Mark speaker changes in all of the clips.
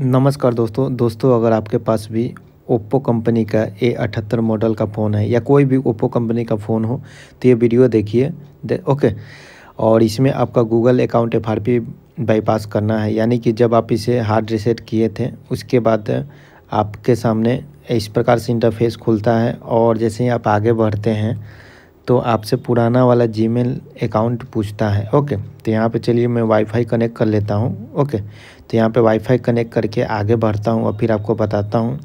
Speaker 1: नमस्कार दोस्तों दोस्तों अगर आपके पास भी ओप्पो कंपनी का ए अठहत्तर मॉडल का फ़ोन है या कोई भी ओप्पो कंपनी का फ़ोन हो तो ये वीडियो देखिए दे, ओके और इसमें आपका Google account F R P bypass करना है यानी कि जब आप इसे हार्ड रिसेट किए थे उसके बाद आपके सामने इस प्रकार से इंटरफेस खुलता है और जैसे ही आप आगे बढ़ते हैं तो आपसे पुराना वाला जी अकाउंट पूछता है ओके तो यहाँ पे चलिए मैं वाईफाई कनेक्ट कर लेता हूँ ओके तो यहाँ पे वाईफाई कनेक्ट करके आगे बढ़ता हूँ और फिर आपको बताता हूँ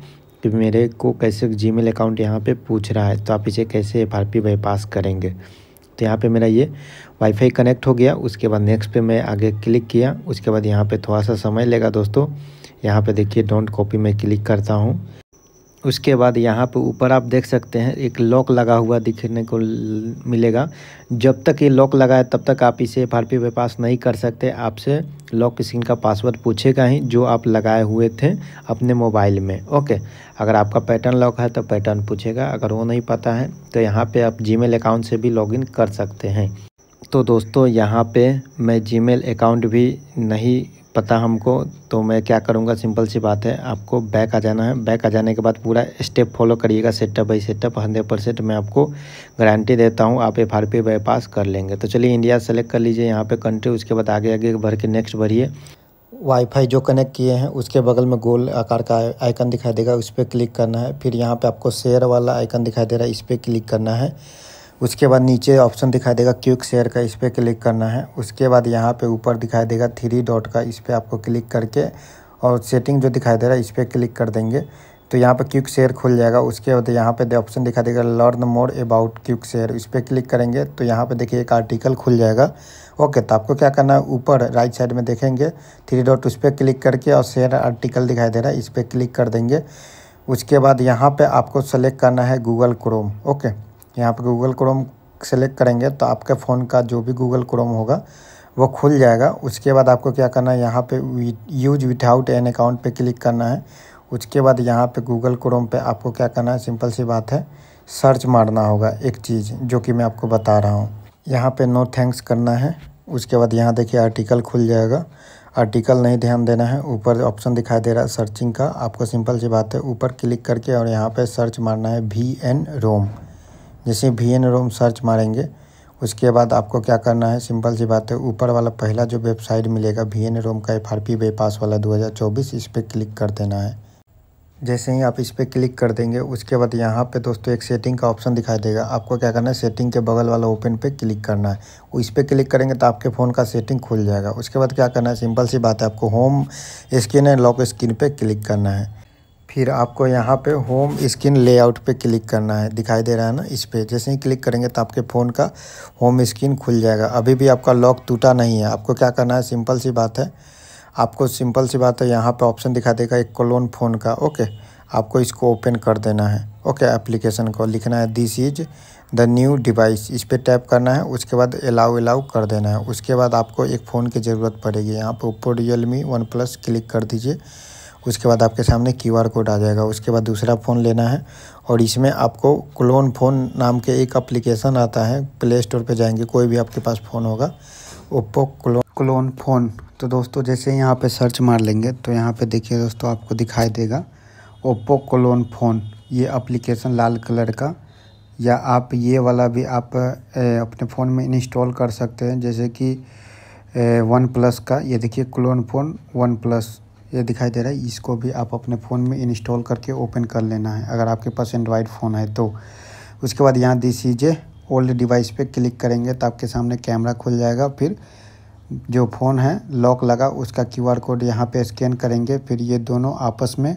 Speaker 1: कि मेरे को कैसे मेल अकाउंट यहाँ पे पूछ रहा है तो आप इसे कैसे एफ आर पी बाईपास करेंगे तो यहाँ पे मेरा ये वाईफाई कनेक्ट हो गया उसके बाद नेक्स्ट पे मैं आगे क्लिक किया उसके बाद यहाँ पे थोड़ा सा समय लेगा दोस्तों यहाँ पे देखिए डोंट कॉपी में क्लिक करता हूँ उसके बाद यहाँ पर ऊपर आप देख सकते हैं एक लॉक लगा हुआ दिखने को मिलेगा जब तक ये लॉक लगा है तब तक आप इसे एफ पे पास नहीं कर सकते आपसे लॉक स्क्रीन का पासवर्ड पूछेगा ही जो आप लगाए हुए थे अपने मोबाइल में ओके अगर आपका पैटर्न लॉक है तो पैटर्न पूछेगा अगर वो नहीं पता है तो यहाँ पर आप मेल अकाउंट से भी इन कर सकते हैं तो दोस्तों यहाँ पे मैं जीमेल अकाउंट भी नहीं पता हमको तो मैं क्या करूँगा सिंपल सी बात है आपको बैक आ जाना है बैक आ जाने के बाद पूरा स्टेप फॉलो करिएगा setup by setup hundred percent मैं आपको गारंटी देता हूँ आप एफ आर पी बाईपास कर लेंगे तो चलिए इंडिया सेलेक्ट कर लीजिए यहाँ पे कंट्री उसके बाद आगे आगे भर के नेक्स्ट भरिए वाईफाई जो कनेक्ट किए हैं उसके बगल में गोल आकार का आइकन दिखाई देगा उस पर क्लिक करना है फिर यहाँ पे आपको शेयर वाला आइकन दिखाई दे रहा है इस पर क्लिक करना है उसके बाद नीचे ऑप्शन दिखाई देगा क्यूक शेयर का इस पर क्लिक करना है उसके बाद यहाँ पे ऊपर दिखाई देगा थ्री डॉट का इस पर आपको क्लिक करके और सेटिंग जो दिखाई दे रहा है इस पर क्लिक कर देंगे तो यहाँ पर क्यूक शेयर खुल जाएगा उसके बाद यहाँ पे ऑप्शन दिखाई देगा learn more about quick share इस पर क्लिक करेंगे तो यहाँ पर देखिए एक आर्टिकल खुल जाएगा ओके तो आपको क्या करना है ऊपर राइट साइड में देखेंगे थ्री डॉट उस पर क्लिक करके और शेयर आर्टिकल दिखाई दे रहा है इस पर क्लिक कर देंगे उसके बाद यहाँ पर आपको सेलेक्ट करना है गूगल क्रोम ओके यहाँ पर गूगल क्रोम सेलेक्ट करेंगे तो आपके फ़ोन का जो भी गूगल क्रोम होगा वो खुल जाएगा उसके बाद आपको क्या करना है यहाँ पे यूज विथआउट एन अकाउंट पे क्लिक करना है उसके बाद यहाँ पे गूगल क्रोम पे आपको क्या करना है सिंपल सी बात है सर्च मारना होगा एक चीज़ जो कि मैं आपको बता रहा हूँ यहाँ पे नो थैंक्स करना है उसके बाद यहाँ देखिए आर्टिकल खुल जाएगा आर्टिकल नहीं ध्यान देना है ऊपर ऑप्शन दिखाई दे रहा है सर्चिंग का आपको सिंपल सी बात है ऊपर क्लिक करके और यहाँ पर सर्च मारना है वी एन रोम जैसे भी एन रोम सर्च मारेंगे उसके बाद आपको क्या करना है सिंपल सी बात है ऊपर वाला पहला जो वेबसाइट मिलेगा भी एन रोम का एफ आर पी बेपास वाला 2024 इस पर क्लिक कर देना है जैसे ही आप इस पर क्लिक कर देंगे उसके बाद यहाँ पे दोस्तों एक सेटिंग का ऑप्शन दिखाई देगा आपको क्या करना है सेटिंग के बगल वाला ओपन पे क्लिक करना है इस पर क्लिक करेंगे तो आपके फ़ोन का सेटिंग खुल जाएगा उसके बाद क्या करना है सिंपल सी बात है आपको home screen and lock screen पे क्लिक करना है फिर आपको यहाँ पे होम स्क्रीन लेआउट पे क्लिक करना है दिखाई दे रहा है ना इस पर जैसे ही क्लिक करेंगे तो आपके फ़ोन का होम स्क्रीन खुल जाएगा अभी भी आपका लॉक टूटा नहीं है आपको क्या करना है सिंपल सी बात है आपको सिंपल सी बात है यहाँ पे ऑप्शन दिखा देगा एक कॉलोन फ़ोन का ओके आपको इसको ओपन कर देना है ओके एप्लीकेशन को लिखना है this is the new device इस पर टैप करना है उसके बाद अलाउ अलाउ कर देना है उसके बाद आपको एक फ़ोन की ज़रूरत पड़ेगी यहाँ पर Oppo Realme OnePlus click कर दीजिए उसके बाद आपके सामने आर कोड आ जाएगा उसके बाद दूसरा फ़ोन लेना है और इसमें आपको क्लोन फ़ोन नाम के एक अप्लीकेशन आता है प्ले स्टोर पर जाएंगे कोई भी आपके पास फ़ोन होगा ओप्पो क्लोन क्लोन फ़ोन तो दोस्तों जैसे यहाँ पे सर्च मार लेंगे तो यहाँ पे देखिए दोस्तों आपको दिखाई देगा ओप्पो क्लोन फ़ोन ये अप्लीकेशन लाल कलर का या आप ये वाला भी आप ए, अपने फ़ोन में इंस्टॉल कर सकते हैं जैसे कि वन प्लस का ये देखिए क्लोन फ़ोन वन प्लस ये दिखाई दे रहा है इसको भी आप अपने फ़ोन में इंस्टॉल करके ओपन कर लेना है अगर आपके पास एंड्रॉयड फ़ोन है तो उसके बाद यहाँ this is a old device पे क्लिक करेंगे तो आपके सामने कैमरा खुल जाएगा फिर जो फ़ोन है लॉक लगा उसका क्यूआर कोड यहाँ पे स्कैन करेंगे फिर ये दोनों आपस में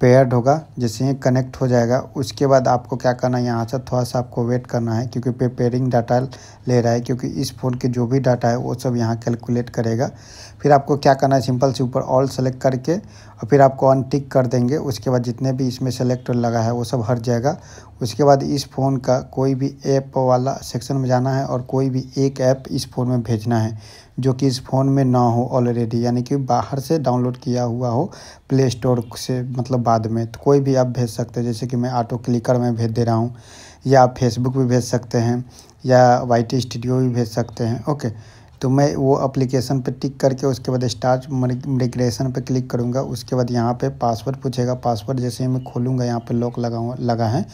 Speaker 1: पेयर्ड होगा जैसे ही कनेक्ट हो जाएगा उसके बाद आपको क्या करना है यहाँ से थोड़ा सा आपको वेट करना है क्योंकि प्रिपेयरिंग डाटा ले रहा है क्योंकि इस फ़ोन के जो भी डाटा है वो सब यहाँ कैलकुलेट करेगा फिर आपको क्या करना है सिंपल से ऊपर ऑल सेलेक्ट करके और फिर आपको अनटिक कर देंगे उसके बाद जितने भी इसमें सेलेक्ट लगा है वो सब हट जाएगा उसके बाद इस फ़ोन का कोई भी ऐप वाला सेक्शन में जाना है और कोई भी एक ऐप इस फ़ोन में भेजना है जो कि इस फ़ोन में ना हो ऑलरेडी यानी कि बाहर से डाउनलोड किया हुआ हो प्ले स्टोर से मतलब बाद में तो कोई भी ऐप भेज सकते हैं जैसे कि मैं ऑटो क्लिकर में भेज दे रहा हूँ या आप फेसबुक भी भेज सकते हैं या वाई टी स्टूडियो भी भेज सकते हैं ओके तो मैं वो एप्लीकेशन पे टिक करके उसके बाद स्टार्ट मिग्रेशन पे क्लिक करूँगा उसके बाद यहाँ पे पासवर्ड पूछेगा पासवर्ड जैसे मैं खोलूँगा यहाँ पे लॉक लगा लगा है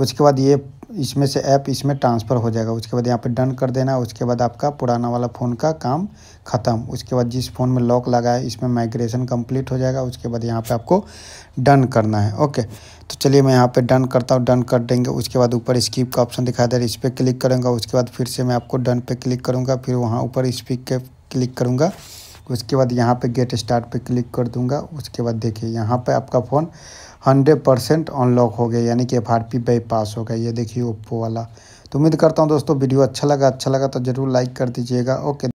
Speaker 1: उसके बाद ये इसमें से ऐप इसमें ट्रांसफ़र हो जाएगा उसके बाद यहाँ पे डन कर देना उसके बाद आपका पुराना वाला फ़ोन का काम ख़त्म उसके बाद जिस फ़ोन में लॉक लगा है इसमें माइग्रेशन कंप्लीट हो जाएगा उसके बाद यहाँ पे आपको डन करना है ओके तो चलिए मैं यहाँ पे डन करता हूँ डन कर देंगे उसके बाद ऊपर स्किप का ऑप्शन दिखा दे रहा है इस पर क्लिक करूँगा उसके बाद फिर से मैं आपको डन पर क्लिक करूँगा फिर वहाँ ऊपर स्पीक के क्लिक करूँगा उसके बाद यहाँ पे गेट स्टार्ट पे क्लिक कर दूंगा उसके बाद देखिए यहाँ पे आपका फ़ोन हंड्रेड परसेंट अनलॉक हो गया यानी कि एफ आर पी बाईपास हो गया ये देखिए ओप्पो वाला तो उम्मीद करता हूँ दोस्तों वीडियो अच्छा लगा अच्छा लगा तो ज़रूर लाइक कर दीजिएगा ओके